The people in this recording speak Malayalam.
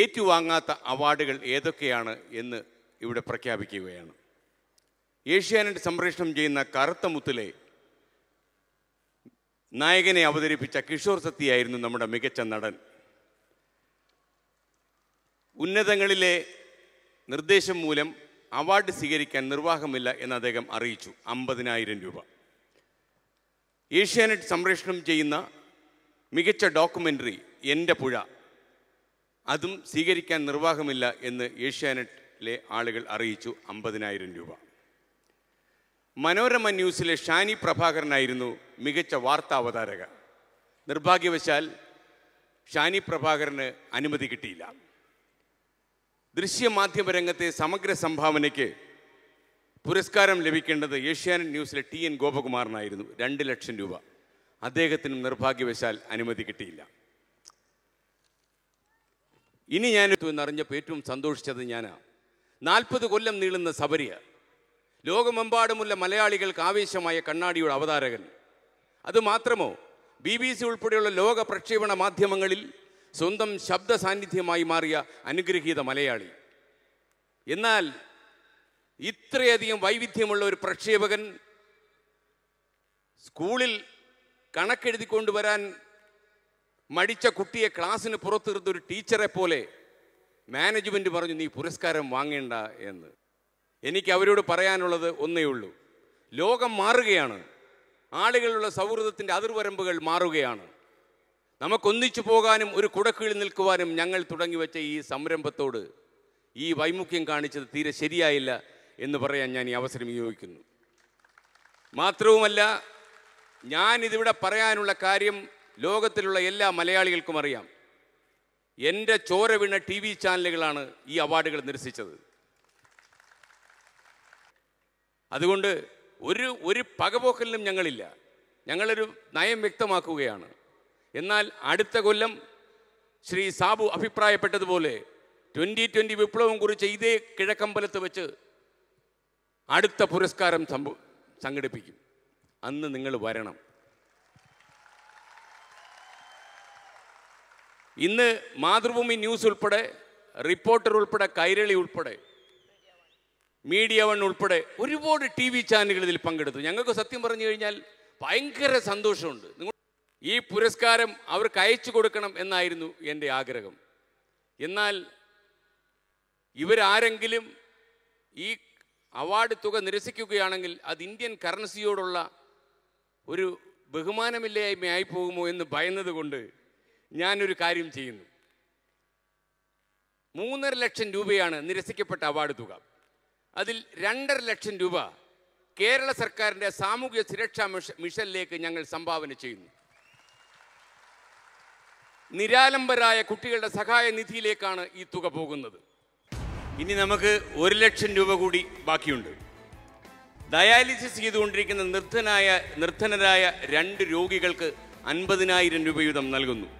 ഏറ്റുവാങ്ങാത്ത അവാർഡുകൾ ഏതൊക്കെയാണ് എന്ന് ഇവിടെ പ്രഖ്യാപിക്കുകയാണ് ഏഷ്യാനെറ്റ് സംപ്രേഷണം ചെയ്യുന്ന കറുത്ത മുത്തിലെ നായകനെ അവതരിപ്പിച്ച കിഷോർ സത്യായിരുന്നു നമ്മുടെ മികച്ച നടൻ ഉന്നതങ്ങളിലെ നിർദ്ദേശം മൂലം അവാർഡ് സ്വീകരിക്കാൻ നിർവാഹമില്ല എന്ന് അദ്ദേഹം അറിയിച്ചു അമ്പതിനായിരം രൂപ ഏഷ്യാനെറ്റ് സംപ്രേഷണം ചെയ്യുന്ന മികച്ച ഡോക്യുമെൻ്ററി എൻ്റെ പുഴ അതും സ്വീകരിക്കാൻ നിർവാഹമില്ല എന്ന് ഏഷ്യാനെറ്റിലെ ആളുകൾ അറിയിച്ചു അമ്പതിനായിരം രൂപ മനോരമ ന്യൂസിലെ ഷാനി പ്രഭാകരനായിരുന്നു മികച്ച വാർത്താ അവതാരക നിർഭാഗ്യവശാൽ ഷാനി പ്രഭാകരന് അനുമതി കിട്ടിയില്ല ദൃശ്യമാധ്യമ രംഗത്തെ സമഗ്ര സംഭാവനയ്ക്ക് പുരസ്കാരം ലഭിക്കേണ്ടത് ഏഷ്യാനെറ്റ് ന്യൂസിലെ ടി എൻ ഗോപകുമാറിനായിരുന്നു രണ്ട് ലക്ഷം രൂപ അദ്ദേഹത്തിനും നിർഭാഗ്യവശാൽ അനുമതി കിട്ടിയില്ല ഇനി ഞാൻ എന്നറിഞ്ഞപ്പോൾ ഏറ്റവും സന്തോഷിച്ചത് ഞാനാണ് നാൽപ്പത് കൊല്ലം നീളുന്ന സബരിയ ലോകമെമ്പാടുമുള്ള മലയാളികൾക്ക് ആവേശമായ കണ്ണാടിയുടെ അവതാരകൻ അതുമാത്രമോ ബി ബി സി ഉൾപ്പെടെയുള്ള ലോക പ്രക്ഷേപണ മാധ്യമങ്ങളിൽ സ്വന്തം ശബ്ദ സാന്നിധ്യമായി മാറിയ അനുഗ്രഹീത മലയാളി എന്നാൽ ഇത്രയധികം വൈവിധ്യമുള്ള ഒരു പ്രക്ഷേപകൻ സ്കൂളിൽ കണക്കെഴുതിക്കൊണ്ടുവരാൻ മടിച്ച കുട്ടിയെ ക്ലാസ്സിന് പുറത്തിരുന്ന ഒരു ടീച്ചറെ പോലെ മാനേജ്മെൻറ്റ് പറഞ്ഞു നീ പുരസ്കാരം വാങ്ങേണ്ട എന്ന് എനിക്ക് അവരോട് പറയാനുള്ളത് ഒന്നേ ഉള്ളൂ ലോകം മാറുകയാണ് ആളുകളുള്ള സൗഹൃദത്തിൻ്റെ അതിർവരമ്പുകൾ മാറുകയാണ് നമുക്കൊന്നിച്ചു പോകാനും ഒരു കുടക്കീഴിൽ നിൽക്കുവാനും ഞങ്ങൾ തുടങ്ങി വെച്ച ഈ സംരംഭത്തോട് ഈ വൈമുഖ്യം കാണിച്ചത് തീരെ ശരിയായില്ല എന്ന് പറയാൻ ഞാൻ ഈ അവസരം വിനിയോഗിക്കുന്നു മാത്രവുമല്ല ഞാനിതിവിടെ പറയാനുള്ള കാര്യം ലോകത്തിലുള്ള എല്ലാ മലയാളികൾക്കും അറിയാം എൻ്റെ ചോര വീണ ടി വി ചാനലുകളാണ് ഈ അവാർഡുകൾ നിരസിച്ചത് അതുകൊണ്ട് ഒരു ഒരു പകപോക്കലിനും ഞങ്ങളില്ല ഞങ്ങളൊരു നയം വ്യക്തമാക്കുകയാണ് എന്നാൽ അടുത്ത കൊല്ലം ശ്രീ സാബു അഭിപ്രായപ്പെട്ടതുപോലെ ട്വൻ്റി ട്വൻ്റി വിപ്ലവം കുറിച്ച് ഇതേ കിഴക്കമ്പലത്ത് വെച്ച് അടുത്ത പുരസ്കാരം സംഘടിപ്പിക്കും അന്ന് നിങ്ങൾ വരണം ഇന്ന് മാതൃഭൂമി ന്യൂസ് ഉൾപ്പെടെ റിപ്പോർട്ടർ ഉൾപ്പെടെ കൈരളി ഉൾപ്പെടെ മീഡിയ വൺ ഉൾപ്പെടെ ഒരുപാട് ടി വി ചാനലുകൾ ഇതിൽ പങ്കെടുത്തു ഞങ്ങൾക്ക് സത്യം പറഞ്ഞു കഴിഞ്ഞാൽ ഭയങ്കര സന്തോഷമുണ്ട് ഈ പുരസ്കാരം അവർക്ക് അയച്ചു കൊടുക്കണം എന്നായിരുന്നു എൻ്റെ ആഗ്രഹം എന്നാൽ ഇവരാരെങ്കിലും ഈ അവാർഡ് തുക നിരസിക്കുകയാണെങ്കിൽ അത് ഇന്ത്യൻ കറൻസിയോടുള്ള ഒരു ബഹുമാനമില്ലായ്മയായി പോകുമോ എന്ന് ഭയന്നതുകൊണ്ട് ഞാനൊരു കാര്യം ചെയ്യുന്നു മൂന്നര ലക്ഷം രൂപയാണ് നിരസിക്കപ്പെട്ട അവാർഡ് തുക അതിൽ രണ്ടര ലക്ഷം രൂപ കേരള സർക്കാരിൻ്റെ സാമൂഹ്യ സുരക്ഷാ മിഷനിലേക്ക് ഞങ്ങൾ സംഭാവന ചെയ്യുന്നു നിരാലംബരായ കുട്ടികളുടെ സഹായ നിധിയിലേക്കാണ് ഈ തുക പോകുന്നത് ഇനി നമുക്ക് ഒരു ലക്ഷം രൂപ കൂടി ബാക്കിയുണ്ട് ഡയാലിസിസ് ചെയ്തുകൊണ്ടിരിക്കുന്ന നിർദ്ധനായ നിർദ്ധനരായ രണ്ട് രോഗികൾക്ക് അൻപതിനായിരം രൂപ വീതം നൽകുന്നു